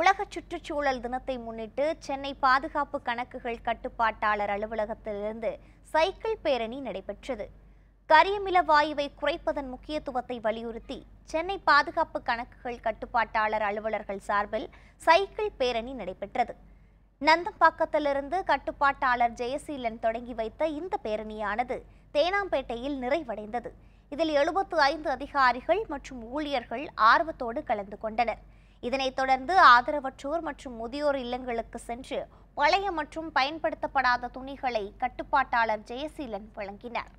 உலக சுற்றுச்சூழல் தினத்தை முன்னிட்டு சென்னை பாதுகாப்பு கணக்குகள் கட்டுப்பாட்டாளர் அலுவலகத்திலிருந்து சைக்கிள் பேரணி நடைபெற்றது கரியமில வாயுவை குறைப்பதன் முக்கியத்துவத்தை வலியுறுத்தி சென்னை பாதுகாப்பு கணக்குகள் கட்டுப்பாட்டாளர் அலுவலர்கள் சார்பில் சைக்கிள் பேரணி நடைபெற்றது நந்தம்பாக்கத்திலிருந்து கட்டுப்பாட்டாளர் ஜெயசீலன் தொடங்கி வைத்த இந்த பேரணியானது தேனாம்பேட்டையில் நிறைவடைந்தது இதில் எழுபத்து ஐந்து அதிகாரிகள் மற்றும் ஊழியர்கள் ஆர்வத்தோடு கலந்து கொண்டனர் இதனைத் தொடர்ந்து ஆதரவற்றோர் மற்றும் முதியோர் இல்லங்களுக்கு சென்று பழைய மற்றும் பயன்படுத்தப்படாத துணிகளை கட்டுப்பாட்டாளர் ஜெயசீலன் வழங்கினார்